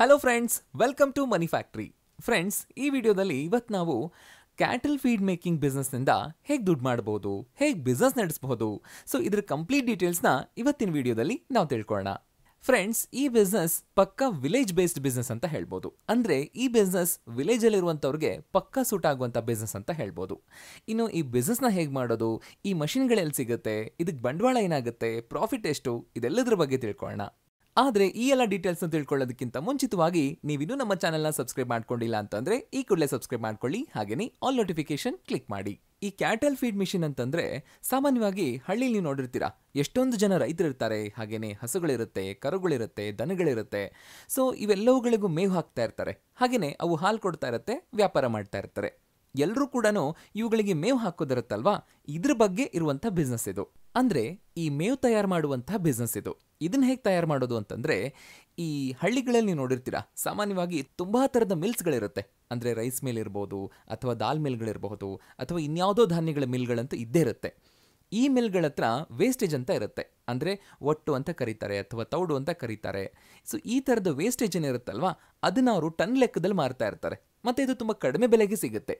hello friends welcome to money factory friends ಈ ವಿಡಿಯೋದಲ್ಲಿ ಇವತ್ತು ನಾವು ಕ್ಯಾಟಲ್ ಫೀಡ್ ಮೇಕಿಂಗ್ ಬಿಸ್ನೆಸ್ನಿಂದ ಹೇಗೆ ದುಡ್ಡು ಮಾಡಬಹುದು ಹೇಗೆ ಬಿಸ್ನೆಸ್ ನಡೆಸಬಹುದು ಸೊ ಇದ್ರ ಕಂಪ್ಲೀಟ್ ಡೀಟೇಲ್ಸ್ನ ಇವತ್ತಿನ ವಿಡಿಯೋದಲ್ಲಿ ನಾವು ತಿಳ್ಕೊಳ್ಳೋಣ ಫ್ರೆಂಡ್ಸ್ ಈ ಬಿಸ್ನೆಸ್ ಪಕ್ಕಾ ವಿಲೇಜ್ ಬೇಸ್ಡ್ ಬಿಸ್ನೆಸ್ ಅಂತ ಹೇಳ್ಬೋದು ಅಂದ್ರೆ ಈ ಬಿಸ್ನೆಸ್ ವಿಲೇಜಲ್ಲಿರುವಂಥವ್ರಿಗೆ ಪಕ್ಕಾ ಸೂಟ್ ಆಗುವಂಥ ಬಿಸ್ನೆಸ್ ಅಂತ ಹೇಳ್ಬೋದು ಇನ್ನು ಈ ಬಿಸ್ನೆಸ್ನ ಹೇಗೆ ಮಾಡೋದು ಈ ಮಷಿನ್ಗಳೆಲ್ಲಿ ಸಿಗುತ್ತೆ ಇದಕ್ಕೆ ಬಂಡವಾಳ ಏನಾಗುತ್ತೆ ಪ್ರಾಫಿಟ್ ಎಷ್ಟು ಇದೆಲ್ಲದರ ಬಗ್ಗೆ ತಿಳ್ಕೊಳ್ಳೋಣ ಆದರೆ ಈ ಎಲ್ಲ ಅಂತ ತಿಳ್ಕೊಳ್ಳೋದಕ್ಕಿಂತ ಮುಂಚಿತವಾಗಿ ನೀವಿನ್ನೂ ನಮ್ಮ ಚಾನೆಲ್ನ ಸಬ್ಸ್ಕ್ರೈಬ್ ಮಾಡ್ಕೊಂಡಿಲ್ಲ ಅಂತಂದ್ರೆ ಈ ಕೂಡಲೇ ಸಬ್ಸ್ಕ್ರೈಬ್ ಮಾಡ್ಕೊಳ್ಳಿ ಹಾಗೆಯೇ ಆಲ್ ನೋಟಿಫಿಕೇಶನ್ ಕ್ಲಿಕ್ ಮಾಡಿ ಈ ಕ್ಯಾಟಲ್ ಫೀಡ್ ಮಿಷಿನ್ ಅಂತಂದ್ರೆ ಸಾಮಾನ್ಯವಾಗಿ ಹಳ್ಳಿಲಿ ನೀವು ನೋಡಿರ್ತೀರಾ ಎಷ್ಟೊಂದು ಜನ ರೈತರಿರ್ತಾರೆ ಹಾಗೇನೆ ಹಸುಗಳಿರುತ್ತೆ ಕರುಗಳಿರುತ್ತೆ ದನಗಳಿರುತ್ತೆ ಸೊ ಇವೆಲ್ಲವುಗಳಿಗೂ ಮೇವು ಹಾಕ್ತಾ ಇರ್ತಾರೆ ಹಾಗೇನೆ ಅವು ಹಾಲು ಕೊಡ್ತಾ ಇರುತ್ತೆ ವ್ಯಾಪಾರ ಮಾಡ್ತಾ ಇರ್ತಾರೆ ಎಲ್ಲರೂ ಕೂಡ ಇವುಗಳಿಗೆ ಮೇವು ಹಾಕೋದಿರುತ್ತಲ್ವಾ ಇದ್ರ ಬಗ್ಗೆ ಇರುವಂಥ ಬಿಸ್ನೆಸ್ ಇದು ಅಂದರೆ ಈ ಮೇವು ತಯಾರು ಮಾಡುವಂತಹ ಬಿಸ್ನೆಸ್ ಇದು ಇದನ್ನ ಹೇಗೆ ತಯಾರು ಮಾಡೋದು ಅಂತಂದರೆ ಈ ಹಳ್ಳಿಗಳಲ್ಲಿ ನೀವು ನೋಡಿರ್ತೀರಾ ಸಾಮಾನ್ಯವಾಗಿ ತುಂಬ ಥರದ ಮಿಲ್ಸ್ಗಳಿರುತ್ತೆ ಅಂದರೆ ರೈಸ್ ಮಿಲ್ ಇರ್ಬೋದು ಅಥವಾ ದಾಲ್ ಮಿಲ್ಗಳಿರಬಹುದು ಅಥವಾ ಇನ್ಯಾವುದೋ ಧಾನ್ಯಗಳ ಮಿಲ್ಗಳಂತೂ ಇದ್ದೇ ಇರುತ್ತೆ ಈ ಮಿಲ್ಗಳ ಹತ್ರ ವೇಸ್ಟೇಜ್ ಅಂತ ಇರುತ್ತೆ ಅಂದರೆ ಒಟ್ಟು ಅಂತ ಕರೀತಾರೆ ಅಥವಾ ತೌಡು ಅಂತ ಕರೀತಾರೆ ಸೊ ಈ ಥರದ ವೇಸ್ಟೇಜ್ ಏನಿರುತ್ತಲ್ವಾ ಅದನ್ನ ಅವರು ಟನ್ ಲೆಕ್ಕದಲ್ಲಿ ಮಾರ್ತಾ ಇರ್ತಾರೆ ಮತ್ತು ಇದು ತುಂಬ ಕಡಿಮೆ ಬೆಲೆಗೆ ಸಿಗುತ್ತೆ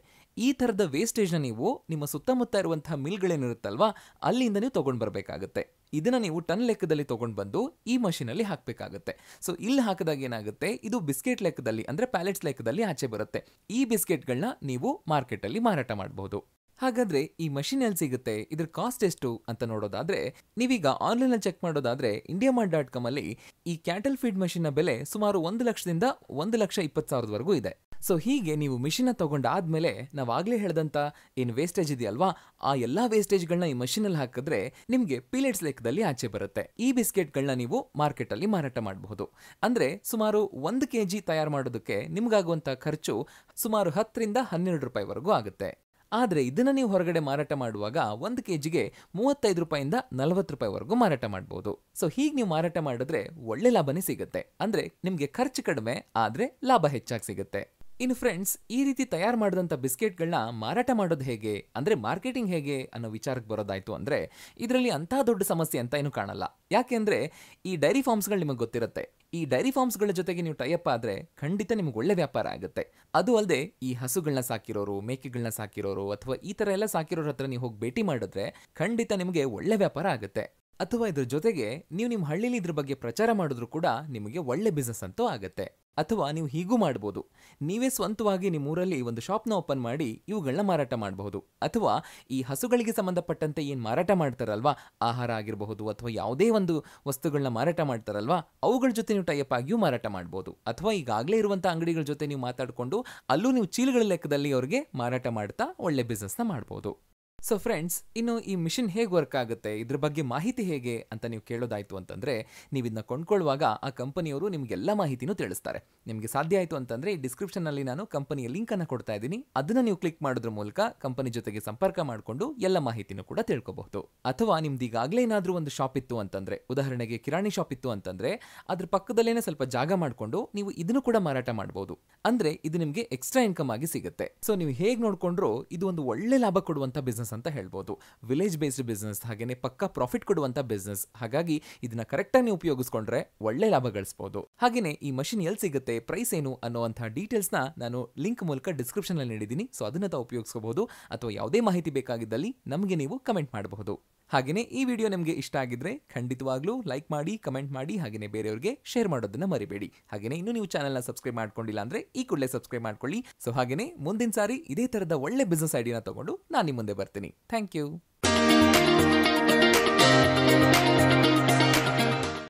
ಈ ಥರದ ವೇಸ್ಟೇಜ್ನ ನೀವು ನಿಮ್ಮ ಸುತ್ತಮುತ್ತ ಇರುವಂತಹ ಮಿಲ್ಗಳೇನಿರುತ್ತಲ್ವಾ ಅಲ್ಲಿಂದ ನೀವು ತೊಗೊಂಡು ಬರಬೇಕಾಗುತ್ತೆ ಇದನ್ನು ನೀವು ಟನ್ ಲೆಕ್ಕದಲ್ಲಿ ತೊಗೊಂಡು ಬಂದು ಈ ಮಷಿನಲ್ಲಿ ಹಾಕಬೇಕಾಗುತ್ತೆ ಸೊ ಇಲ್ಲಿ ಹಾಕಿದಾಗ ಏನಾಗುತ್ತೆ ಇದು ಬಿಸ್ಕೆಟ್ ಲೆಕ್ಕದಲ್ಲಿ ಅಂದರೆ ಪ್ಯಾಲೆಟ್ಸ್ ಲೆಕ್ಕದಲ್ಲಿ ಆಚೆ ಬರುತ್ತೆ ಈ ಬಿಸ್ಕೆಟ್ಗಳನ್ನ ನೀವು ಮಾರ್ಕೆಟಲ್ಲಿ ಮಾರಾಟ ಮಾಡಬಹುದು ಹಾಗಾದ್ರೆ ಈ ಮಷಿನ್ ಎಲ್ಲಿ ಸಿಗುತ್ತೆ ಇದ್ರ ಕಾಸ್ಟ್ ಎಷ್ಟು ಅಂತ ನೋಡೋದಾದ್ರೆ ನೀವೀಗ ಆನ್ಲೈನಲ್ಲಿ ಚೆಕ್ ಮಾಡೋದಾದ್ರೆ ಇಂಡಿಯಾ ಮಾರ್ಟ್ ಡಾಟ್ ಕಾಮಲ್ಲಿ ಈ ಕ್ಯಾಟಲ್ ಫೀಡ್ ನ ಬೆಲೆ ಸುಮಾರು ಒಂದು ಲಕ್ಷದಿಂದ ಒಂದು ಲಕ್ಷ ಇಪ್ಪತ್ತು ಸಾವಿರದವರೆಗೂ ಇದೆ ಸೊ ಹೀಗೆ ನೀವು ಮಿಷಿನ ತೊಗೊಂಡಾದಮೇಲೆ ನಾವಾಗಲೇ ಹೇಳ್ದಂಥ ಏನು ವೇಸ್ಟೇಜ್ ಇದೆಯಲ್ವಾ ಆ ಎಲ್ಲ ವೇಸ್ಟೇಜ್ಗಳನ್ನ ಈ ಮಷಿನಲ್ಲಿ ಹಾಕಿದ್ರೆ ನಿಮಗೆ ಪೀಲೆಟ್ಸ್ ಲೆಕ್ಕದಲ್ಲಿ ಆಚೆ ಬರುತ್ತೆ ಈ ಬಿಸ್ಕೆಟ್ಗಳನ್ನ ನೀವು ಅಲ್ಲಿ ಮಾರಾಟ ಮಾಡಬಹುದು ಅಂದ್ರೆ ಸುಮಾರು ಒಂದು ಕೆ ಜಿ ತಯಾರು ಮಾಡೋದಕ್ಕೆ ನಿಮಗಾಗುವಂಥ ಖರ್ಚು ಸುಮಾರು ಹತ್ತರಿಂದ ಹನ್ನೆರಡು ರೂಪಾಯಿವರೆಗೂ ಆಗುತ್ತೆ ಆದರೆ ಇದನ್ನು ನೀವು ಹೊರಗಡೆ ಮಾರಾಟ ಮಾಡುವಾಗ ಒಂದು ಕೆ ಜಿಗೆ ಮೂವತ್ತೈದು ರೂಪಾಯಿಂದ ನಲವತ್ತು ರೂಪಾಯಿವರೆಗೂ ಮಾರಾಟ ಮಾಡ್ಬೋದು ಸೊ ಹೀಗೆ ನೀವು ಮಾರಾಟ ಮಾಡಿದ್ರೆ ಒಳ್ಳೆ ಲಾಭನೇ ಸಿಗುತ್ತೆ ಅಂದರೆ ನಿಮಗೆ ಖರ್ಚು ಕಡಿಮೆ ಆದರೆ ಲಾಭ ಹೆಚ್ಚಾಗಿ ಸಿಗುತ್ತೆ ಇನ್ನು ಫ್ರೆಂಡ್ಸ್ ಈ ರೀತಿ ತಯಾರು ಮಾಡಿದಂಥ ಬಿಸ್ಕೆಟ್ಗಳನ್ನ ಮಾರಾಟ ಮಾಡೋದು ಹೇಗೆ ಅಂದರೆ ಮಾರ್ಕೆಟಿಂಗ್ ಹೇಗೆ ಅನ್ನೋ ವಿಚಾರಕ್ಕೆ ಬರೋದಾಯಿತು ಅಂದರೆ ಇದರಲ್ಲಿ ಅಂಥ ದೊಡ್ಡ ಸಮಸ್ಯೆ ಅಂತ ಏನು ಕಾಣಲ್ಲ ಯಾಕೆಂದರೆ ಈ ಡೈರಿ ಫಾರ್ಮ್ಸ್ಗಳು ನಿಮಗೆ ಗೊತ್ತಿರುತ್ತೆ ಈ ಡೈರಿ ಫಾರ್ಮ್ಸ್ಗಳ ಜೊತೆಗೆ ನೀವು ಟೈಅಪ್ ಆದರೆ ಖಂಡಿತ ನಿಮಗೆ ಒಳ್ಳೆ ವ್ಯಾಪಾರ ಆಗುತ್ತೆ ಅದು ಅಲ್ಲದೆ ಈ ಹಸುಗಳನ್ನ ಸಾಕಿರೋರು ಮೇಕೆಗಳನ್ನ ಸಾಕಿರೋರು ಅಥವಾ ಈ ಥರ ಎಲ್ಲ ಸಾಕಿರೋರ ಹತ್ರ ನೀವು ಹೋಗಿ ಭೇಟಿ ಮಾಡಿದ್ರೆ ಖಂಡಿತ ನಿಮಗೆ ಒಳ್ಳೆ ವ್ಯಾಪಾರ ಆಗುತ್ತೆ ಅಥವಾ ಇದ್ರ ಜೊತೆಗೆ ನೀವು ನಿಮ್ಮ ಹಳ್ಳಿಲಿ ಇದ್ರ ಬಗ್ಗೆ ಪ್ರಚಾರ ಮಾಡಿದ್ರು ಕೂಡ ನಿಮಗೆ ಒಳ್ಳೆ ಬಿಸ್ನೆಸ್ ಅಂತೂ ಆಗುತ್ತೆ ಅಥವಾ ನೀವು ಹೀಗೂ ಮಾಡ್ಬೋದು ನೀವೇ ಸ್ವಂತವಾಗಿ ನಿಮ್ಮೂರಲ್ಲಿ ಒಂದು ಶಾಪ್ನ ಓಪನ್ ಮಾಡಿ ಇವುಗಳನ್ನ ಮಾರಾಟ ಮಾಡಬಹುದು ಅಥವಾ ಈ ಹಸುಗಳಿಗೆ ಸಂಬಂಧಪಟ್ಟಂತೆ ಏನು ಮಾರಾಟ ಮಾಡ್ತಾರಲ್ವಾ ಆಹಾರ ಆಗಿರಬಹುದು ಅಥವಾ ಯಾವುದೇ ಒಂದು ವಸ್ತುಗಳನ್ನ ಮಾರಾಟ ಮಾಡ್ತಾರಲ್ವಾ ಅವುಗಳ ಜೊತೆ ನೀವು ಟೈಪ್ ಆಗಿಯೂ ಮಾರಾಟ ಮಾಡ್ಬೋದು ಅಥವಾ ಈಗಾಗಲೇ ಇರುವಂಥ ಅಂಗಡಿಗಳ ಜೊತೆ ನೀವು ಮಾತಾಡಿಕೊಂಡು ಅಲ್ಲೂ ನೀವು ಚೀಲಗಳ ಲೆಕ್ಕದಲ್ಲಿ ಅವ್ರಿಗೆ ಮಾರಾಟ ಮಾಡ್ತಾ ಒಳ್ಳೆ ಬಿಸ್ನೆಸ್ನ ಮಾಡ್ಬೋದು ಸೊ ಫ್ರೆಂಡ್ಸ್ ಇನ್ನು ಈ ಮಿಷಿನ್ ಹೇಗೆ ವರ್ಕ್ ಆಗುತ್ತೆ ಇದ್ರ ಬಗ್ಗೆ ಮಾಹಿತಿ ಹೇಗೆ ಅಂತ ನೀವು ಕೇಳೋದಾಯಿತು ಅಂತಂದ್ರೆ ನೀವು ಇದನ್ನ ಕೊಂಡ್ಕೊಳ್ಳುವಾಗ ಆ ಕಂಪನಿಯವರು ನಿಮಗೆಲ್ಲ ಮಾಹಿತಿನೂ ತಿಳಿಸ್ತಾರೆ ನಿಮಗೆ ಸಾಧ್ಯ ಆಯಿತು ಅಂತಂದ್ರೆ ಈ ಡಿಸ್ಕ್ರಿಪ್ಷನ್ನಲ್ಲಿ ನಾನು ಕಂಪನಿಯ ಲಿಂಕನ್ನು ಕೊಡ್ತಾ ಇದ್ದೀನಿ ಅದನ್ನ ನೀವು ಕ್ಲಿಕ್ ಮಾಡೋದ್ರ ಮೂಲಕ ಕಂಪನಿ ಜೊತೆಗೆ ಸಂಪರ್ಕ ಮಾಡಿಕೊಂಡು ಎಲ್ಲ ಮಾಹಿತಿನೂ ಕೂಡ ತಿಳ್ಕೊಬಹುದು ಅಥವಾ ನಿಮ್ದು ಈಗಾಗಲೇ ಏನಾದರೂ ಒಂದು ಶಾಪ್ ಇತ್ತು ಅಂತಂದ್ರೆ ಉದಾಹರಣೆಗೆ ಕಿರಾಣಿ ಶಾಪ್ ಇತ್ತು ಅಂತಂದ್ರೆ ಅದ್ರ ಪಕ್ಕದಲ್ಲೇ ಸ್ವಲ್ಪ ಜಾಗ ಮಾಡಿಕೊಂಡು ನೀವು ಇದನ್ನು ಕೂಡ ಮಾರಾಟ ಮಾಡಬಹುದು ಅಂದ್ರೆ ಇದು ನಿಮಗೆ ಎಕ್ಸ್ಟ್ರಾ ಇನ್ಕಮ್ ಆಗಿ ಸಿಗುತ್ತೆ ಸೊ ನೀವು ಹೇಗೆ ನೋಡಿಕೊಂಡ್ರು ಇದು ಒಂದು ಒಳ್ಳೆ ಲಾಭ ಕೊಡುವಂಥ ಬಿಸ್ನೆಸ್ ಬಿಸ್ನೆಸ್ ಅಂತ ಹೇಳ್ಬೋದು ವಿಲೇಜ್ ಬೇಸ್ಡ್ ಬಿಸ್ನೆಸ್ ಹಾಗೇ ಪಕ್ಕ ಪ್ರಾಫಿಟ್ ಕೊಡುವಂಥ ಬಿಸ್ನೆಸ್ ಹಾಗಾಗಿ ಇದನ್ನ ಕರೆಕ್ಟಾಗಿ ನೀವು ಉಪಯೋಗಿಸ್ಕೊಂಡ್ರೆ ಒಳ್ಳೆ ಲಾಭ ಗಳಿಸಬಹುದು ಹಾಗೆಯೇ ಈ ಮಷಿನ್ ಎಲ್ಲಿ ಸಿಗುತ್ತೆ ಪ್ರೈಸ್ ಏನು ಅನ್ನೋವಂಥ ಡೀಟೇಲ್ಸ್ನ ನಾನು ಲಿಂಕ್ ಮೂಲಕ ಡಿಸ್ಕ್ರಿಪ್ಷನಲ್ಲಿ ನೀಡಿದ್ದೀನಿ ಸೊ ಅದನ್ನ ತಾವು ಉಪಯೋಗಿಸಬಹುದು ಅಥವಾ ಯಾವುದೇ ಮಾಹಿತಿ ಬೇಕಾಗಿದ್ದಲ್ಲಿ ನಮಗೆ ನೀವು ಕಮೆಂಟ್ ಮಾಡಬಹುದು ಹಾಗೆಯೇ ಈ ವಿಡಿಯೋ ನಿಮಗೆ ಇಷ್ಟ ಆಗಿದ್ರೆ ಖಂಡಿತವಾಗ್ಲೂ ಲೈಕ್ ಮಾಡಿ ಕಮೆಂಟ್ ಮಾಡಿ ಹಾಗೆಯೇ ಬೇರೆಯವರಿಗೆ ಶೇರ್ ಮಾಡೋದನ್ನ ಮರಿಬೇಡಿ ಹಾಗೆಯೇ ಇನ್ನೂ ನೀವು ಚಾನಲ್ನ ಸಬ್ಸ್ಕ್ರೈಬ್ ಮಾಡ್ಕೊಂಡಿಲ್ಲ ಅಂದರೆ ಈ ಕೂಡಲೇ ಸಬ್ಸ್ಕ್ರೈಬ್ ಮಾಡ್ಕೊಳ್ಳಿ ಸೊ ಹಾಗೆಯೇ ಮುಂದಿನ ಸಾರಿ ಇದೇ ಥರದ ಒಳ್ಳೆ ಬಿಸ್ನೆಸ್ ಐಡಿಯಾನ ತಗೊಂಡು ನಾನು ನಿಮ್ಮ ಮುಂದೆ ಬರ್ತೀನಿ ಥ್ಯಾಂಕ್ ಯು